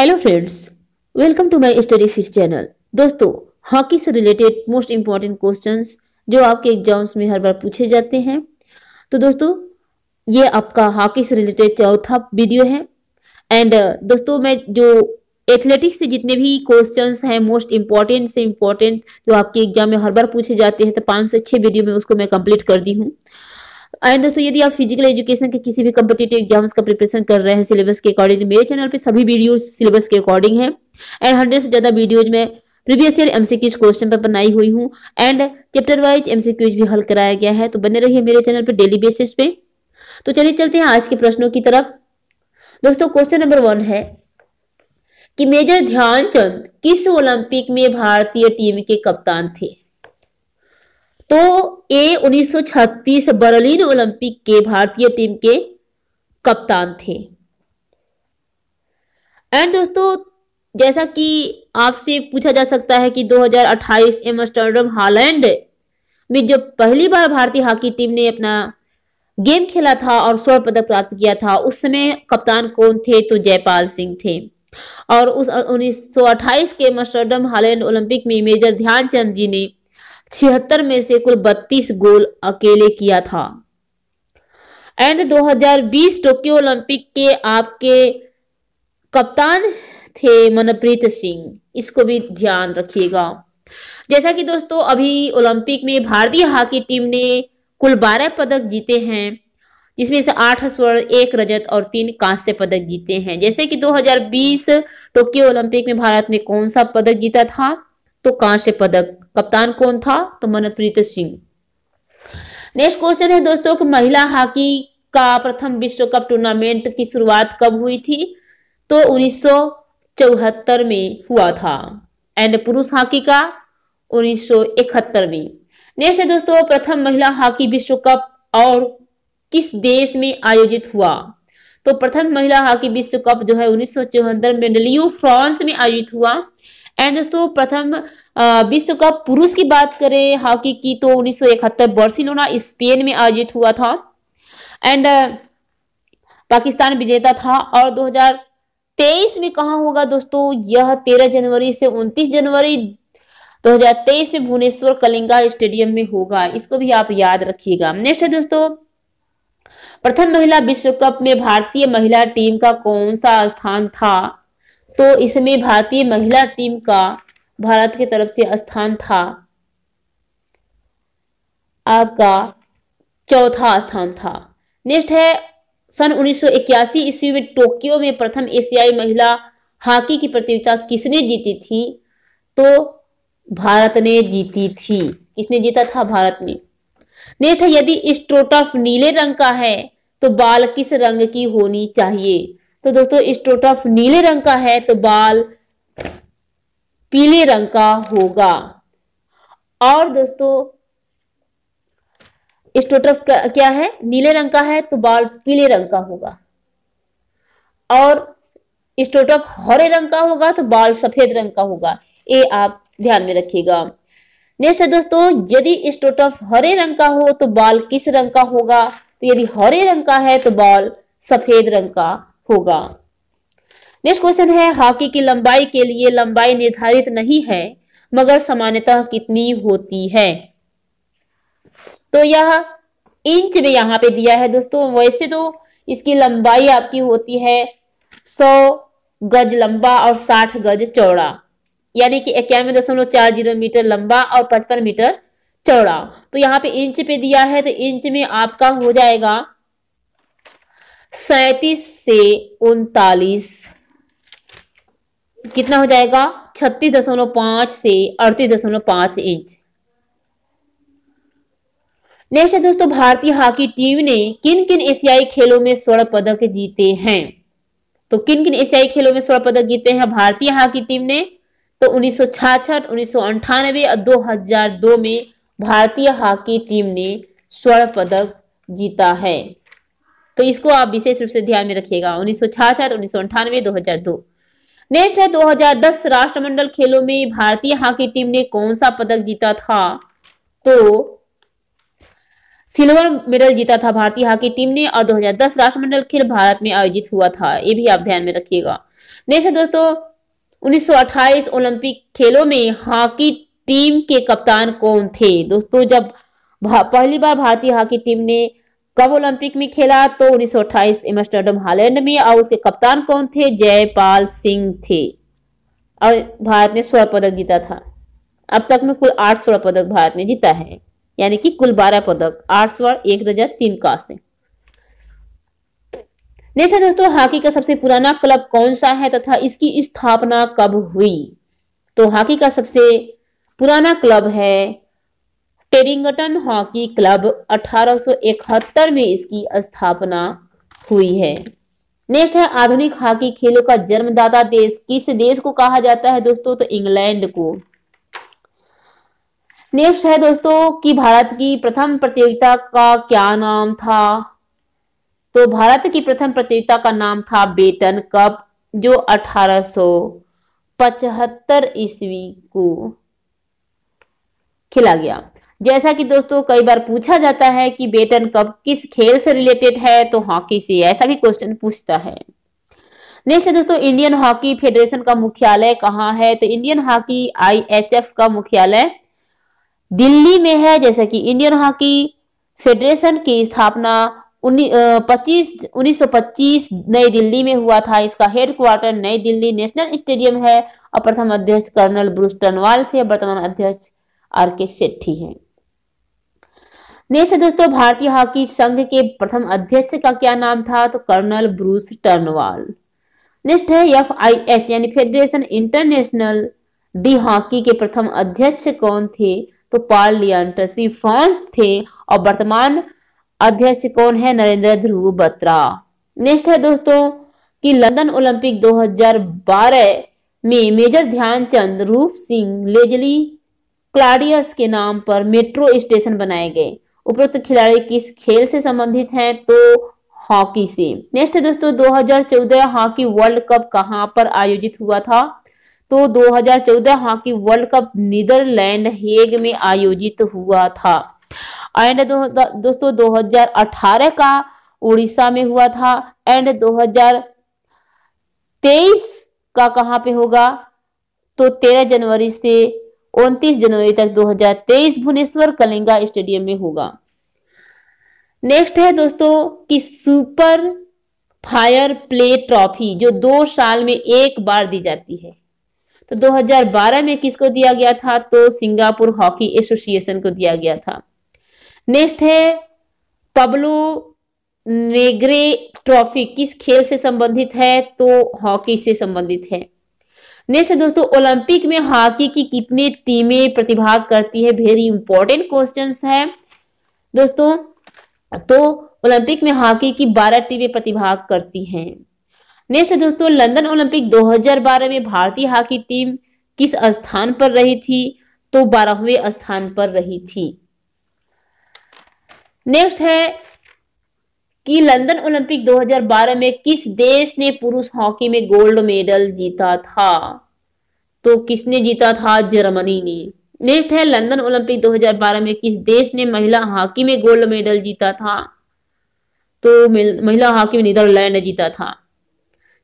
hello friends welcome to my study fish channel दोस्तों hockey से related most important questions जो आपके exams में हर बार पूछे जाते हैं तो दोस्तों ये आपका हॉकी से रिलेटेड चौथा वीडियो है एंड uh, दोस्तों मैं जो एथलेटिक्स से जितने भी क्वेश्चंस हैं मोस्ट इम्पॉर्टेंट से इम्पॉर्टेंट जो आपके एग्जाम में हर बार पूछे जाते हैं तो पाँच से छः वीडियो में उसको मैं कम्प्लीट कर दी हूँ एंड दोस्तों यदि आप फिजिकल एजुकेशन के किसी भी कम्पिटेटिव एग्जाम्स का प्रिपरेशन कर रहे हैं सिलेबस के अकॉर्डिंग मेरे चैनल पे सभी वीडियो सिलेबस के अकॉर्डिंग है एंड हंड्रेड से ज्यादा वीडियोज में प्रीवियस ईयर एमसीक्यूज क्वेश्चन पर बनाई हुई हूँ एंड चैप्टर वाइज एमसीक्यूज भी हल कराया गया है तो बने रहिए मेरे चैनल पर डेली बेसिस पे तो चलिए चलते हैं आज के प्रश्नों की तरफ दोस्तों क्वेश्चन नंबर वन है कि मेजर ध्यानचंद किस ओलंपिक में भारतीय टीम के कप्तान थे तो ए 1936 बर्लिन ओलंपिक के भारतीय टीम के कप्तान थे एंड दोस्तों जैसा कि आपसे पूछा जा सकता है कि 2028 एमस्टर्डम हालैंड में जो पहली बार भारतीय हॉकी टीम ने अपना गेम खेला था और स्वर्ण पदक प्राप्त किया था उस समय कप्तान कौन थे तो जयपाल सिंह थे और उस 1928 के एमस्टर्डम हालैंड ओलंपिक में मेजर ध्यानचंद जी ने छिहत्तर में से कुल 32 गोल अकेले किया था एंड 2020 टोक्यो ओलंपिक के आपके कप्तान थे मनप्रीत सिंह इसको भी ध्यान रखिएगा जैसा कि दोस्तों अभी ओलंपिक में भारतीय हॉकी टीम ने कुल 12 पदक जीते हैं जिसमें से आठ स्वर्ण एक रजत और तीन कांस्य पदक जीते हैं जैसे कि 2020 टोक्यो ओलंपिक में भारत ने कौन सा पदक जीता था तो कांस्य पदक कप्तान कौन था तो मनप्रीत सिंह नेक्स्ट क्वेश्चन है दोस्तों कि महिला हॉकी का प्रथम विश्व कप टूर्नामेंट की शुरुआत कब हुई थी तो उन्नीस में हुआ था एंड पुरुष हॉकी का उन्नीस में नेक्स्ट है दोस्तों प्रथम महिला हॉकी विश्व कप और किस देश में आयोजित हुआ तो प्रथम महिला हॉकी विश्व कप जो है उन्नीस में डेलियो फ्रांस में आयोजित हुआ एंड दोस्तों प्रथम विश्व कप पुरुष की बात करें हॉकी की तो सौ बार्सिलोना स्पेन में आयोजित हुआ था एंड पाकिस्तान विजेता था और 2023 में कहा होगा दोस्तों यह 13 जनवरी से 29 जनवरी 2023 में भुवनेश्वर कलिंगा स्टेडियम में होगा इसको भी आप याद रखिएगा नेक्स्ट है दोस्तों प्रथम महिला विश्व कप में भारतीय महिला टीम का कौन सा स्थान था तो इसमें भारतीय महिला टीम का भारत की तरफ से स्थान था आपका चौथा स्थान था नेक्स्ट है सन 1981 ईस्वी में टोक्यो में प्रथम एशियाई महिला हॉकी की प्रतियोगिता किसने जीती थी तो भारत ने जीती थी किसने जीता था भारत ने नेक्स्ट है यदि स्ट्रोटफ नीले रंग का है तो बाल किस रंग की होनी चाहिए तो दोस्तों स्टोटफ नीले रंग का है तो बाल पीले रंग का होगा और दोस्तों स्टोटफ क्या है नीले रंग का है तो बाल पीले रंग का होगा और स्टोटफ हरे रंग का होगा तो बाल सफेद रंग का होगा ये आप ध्यान में रखिएगा नेक्स्ट है दोस्तों यदि स्टोटफ हरे रंग का हो तो बाल किस रंग का होगा तो यदि हरे रंग का है तो बाल सफेद रंग का होगा नेक्स्ट क्वेश्चन है हॉकी की लंबाई के लिए लंबाई निर्धारित नहीं है मगर सामान्यतः कितनी होती है तो यह इंच में यहां पे दिया है दोस्तों वैसे तो इसकी लंबाई आपकी होती है सौ गज लंबा और साठ गज चौड़ा यानी कि इक्यानवे दशमलव चार जीरो मीटर लंबा और पचपन मीटर चौड़ा तो यहाँ पे इंच पे दिया है तो इंच में आपका हो जाएगा सैतीस से उनतालीस कितना हो जाएगा छत्तीस दशमलव पांच से अड़तीस दशमलव पांच इंच नेक्स्ट है दोस्तों भारतीय हॉकी टीम ने किन किन एशियाई खेलों में स्वर्ण पदक जीते हैं तो किन किन एशियाई खेलों में स्वर्ण पदक जीते हैं भारतीय हॉकी टीम ने तो उन्नीस सौ छाछठ उन्नीस सौ अंठानवे और दो हजार दो में भारतीय हॉकी टीम ने स्वर्ण पदक जीता है तो इसको आप विशेष रूप से ध्यान में रखिएगा उन्नीस सौ छाछठ उन्नीस सौ अंठानवे दो हजार दो नेक्स्ट है 2010 राष्ट्रमंडल खेलों में भारतीय हॉकी टीम ने कौन सा पदक जीता था तो सिल्वर मेडल जीता था भारतीय हॉकी टीम ने और 2010 राष्ट्रमंडल खेल भारत में आयोजित हुआ था ये भी आप ध्यान में रखिएगा नेक्स्ट है दोस्तों 1928 ओलंपिक खेलों में हॉकी टीम के कप्तान कौन थे दोस्तों जब पहली बार भारतीय हॉकी टीम ने कब ओलंपिक में खेला तो 1928 एम्स्टर्डम हॉलैंड में और उसके कप्तान कौन थे जयपाल सिंह थे और भारत ने स्वर्ण पदक जीता था अब तक में कुल आठ स्वर्ण पदक भारत ने जीता है यानी कि कुल बारह पदक आठ स्वर्ण एक रजत तीन कांस्य नेक्स्ट है दोस्तों हॉकी का सबसे पुराना क्लब कौन सा है तथा इसकी स्थापना कब हुई तो हॉकी का सबसे पुराना क्लब है टेरिंगटन हॉकी क्लब 1871 में इसकी स्थापना हुई है नेक्स्ट है आधुनिक हॉकी खेलों का जन्मदाता देश किस देश को कहा जाता है दोस्तों तो इंग्लैंड को नेक्स्ट है दोस्तों कि भारत की प्रथम प्रतियोगिता का क्या नाम था तो भारत की प्रथम प्रतियोगिता का नाम था बेटन कप जो 1875 ईस्वी को खेला गया जैसा कि दोस्तों कई बार पूछा जाता है कि बेटन कप किस खेल से रिलेटेड है तो हॉकी से ऐसा भी क्वेश्चन पूछता है नेक्स्ट दोस्तों इंडियन हॉकी फेडरेशन का मुख्यालय कहाँ है तो इंडियन हॉकी आईएचएफ का मुख्यालय दिल्ली में है जैसा कि इंडियन हॉकी फेडरेशन की स्थापना पच्चीस उन्नीस नई दिल्ली में हुआ था इसका हेडक्वार्टर नई दिल्ली नेशनल स्टेडियम है और प्रथम अध्यक्ष कर्नल ब्रुस्टनवाल टनवाल थे वर्तमान अध्यक्ष आर के सेठी है नेक्स्ट दोस्तों भारतीय हॉकी संघ के प्रथम अध्यक्ष का क्या नाम था तो कर्नल ब्रूस टर्नवाल नेक्स्ट है एफ आई एच यानी फेडरेशन इंटरनेशनल डी हॉकी के प्रथम अध्यक्ष कौन थे तो पाल लियंटसी फ्रांस थे और वर्तमान अध्यक्ष कौन है नरेंद्र ध्रुव बत्रा नेक्स्ट है दोस्तों कि लंदन ओलंपिक 2012 में मेजर ध्यानचंद रूप सिंह लेजली क्लाडियस के नाम पर मेट्रो स्टेशन बनाए गए उपरोक्त खिलाड़ी किस खेल से संबंधित हैं तो हॉकी से नेक्स्ट दोस्तों 2014 हॉकी वर्ल्ड कप कहां पर आयोजित हुआ था तो 2014 hockey world cup Netherlands Hague में आयोजित हुआ था एंड दो, दोस्तों 2018 का उड़ीसा में हुआ था एंड 2023 का कहां पे होगा तो 13 जनवरी से उनतीस जनवरी तक 2023 भुवनेश्वर कलिंगा स्टेडियम में होगा नेक्स्ट है दोस्तों कि सुपर फायर प्ले ट्रॉफी जो दो साल में एक बार दी जाती है तो 2012 में किसको दिया गया था तो सिंगापुर हॉकी एसोसिएशन को दिया गया था नेक्स्ट है पब्लो नेग्रे ट्रॉफी किस खेल से संबंधित है तो हॉकी से संबंधित है नेक्स्ट दोस्तों ओलंपिक में हॉकी की कितनी टीमें प्रतिभाग करती है वेरी इंपॉर्टेंट क्वेश्चन है दोस्तों तो ओलंपिक में हॉकी की 12 टीमें प्रतिभाग करती हैं नेक्स्ट दोस्तों लंदन ओलंपिक 2012 में भारतीय हॉकी टीम किस स्थान पर रही थी तो बारहवें स्थान पर रही थी नेक्स्ट है कि लंदन ओलंपिक 2012 में किस देश ने पुरुष हॉकी में गोल्ड मेडल जीता था तो किसने जीता था जर्मनी ने नेक्स्ट है लंदन ओलंपिक 2012 में किस देश ने महिला हॉकी में गोल्ड मेडल जीता था तो महिला हॉकी में नीदरलैंड ने जीता था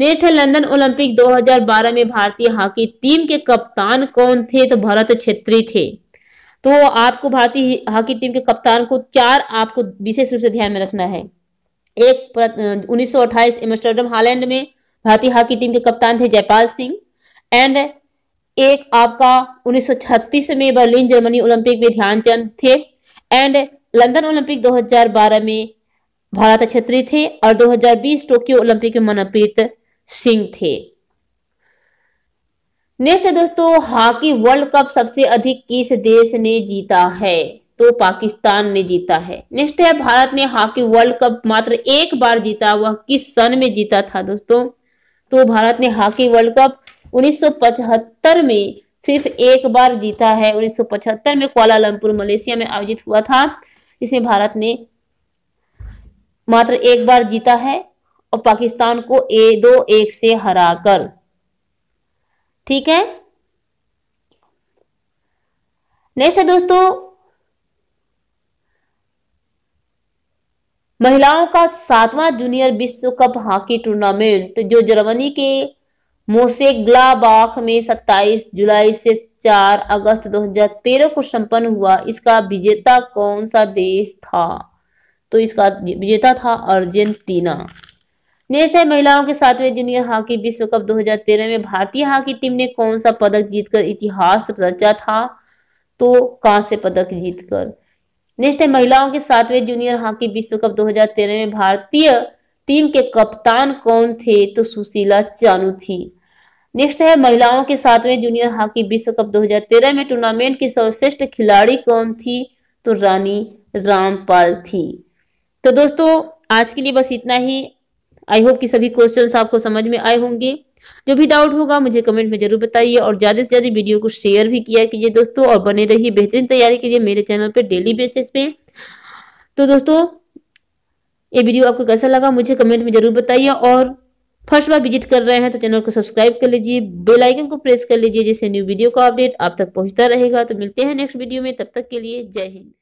नेक्स्ट है लंदन ओलंपिक 2012 में भारतीय हॉकी टीम के कप्तान कौन थे तो भरत छेत्री थे तो आपको भारतीय हॉकी टीम के कप्तान को चार आपको विशेष रूप से ध्यान में रखना है एक उन्नीस सौ एम्स्टर्डम हालैंड में भारतीय हॉकी टीम के कप्तान थे जयपाल सिंह एंड एक आपका 1936 में बर्लिन जर्मनी ओलंपिक में ध्यानचंद थे एंड लंदन ओलंपिक 2012 में भारत छत्री थे और 2020 टोक्यो ओलंपिक में मनप्रीत सिंह थे नेक्स्ट दोस्तों हॉकी वर्ल्ड कप सबसे अधिक किस देश ने जीता है तो पाकिस्तान ने जीता है नेक्स्ट है भारत ने हॉकी वर्ल्ड कप मात्र एक बार जीता वह किस सन में जीता था दोस्तों तो भारत ने हॉकी वर्ल्ड कप 1975 में सिर्फ एक बार जीता है 1975 में कोलालमपुर मलेशिया में आयोजित हुआ था इसमें भारत ने मात्र एक बार जीता है और पाकिस्तान को ए दो एक से हराकर ठीक है नेक्स्ट है दोस्तों महिलाओं का सातवां जूनियर विश्व कप हॉकी टूर्नामेंट जो जर्मनी के मोसेग्लाबाख में 27 जुलाई से 4 अगस्त 2013 को संपन्न हुआ इसका विजेता कौन सा देश था तो इसका विजेता था अर्जेंटीना नेक्स्ट है महिलाओं के सातवें जूनियर हॉकी विश्व कप 2013 में भारतीय हॉकी टीम ने कौन सा पदक जीतकर इतिहास रचा था तो कांस्य पदक जीतकर नेक्स्ट है महिलाओं के सातवें जूनियर हॉकी विश्व कप 2013 में भारतीय टीम के कप्तान कौन थे तो सुशीला चानू थी नेक्स्ट है महिलाओं के सातवें जूनियर हॉकी विश्व कप 2013 में टूर्नामेंट की सर्वश्रेष्ठ खिलाड़ी कौन थी तो रानी रामपाल थी तो दोस्तों आज के लिए बस इतना ही आई होप कि सभी क्वेश्चन आपको समझ में आए होंगे जो भी डाउट होगा मुझे कमेंट में जरूर बताइए और ज्यादा से ज्यादा वीडियो को शेयर भी किया कीजिए दोस्तों और बने रहिए बेहतरीन तैयारी के लिए मेरे चैनल पर डेली बेसिस पे तो दोस्तों ये वीडियो आपको कैसा लगा मुझे कमेंट में जरूर बताइए और फर्स्ट बार विजिट कर रहे हैं तो चैनल को सब्सक्राइब कर लीजिए बेल आइकन को प्रेस कर लीजिए जिससे न्यू वीडियो का अपडेट आप तक पहुंचता रहेगा तो मिलते हैं नेक्स्ट वीडियो में तब तक के लिए जय हिंद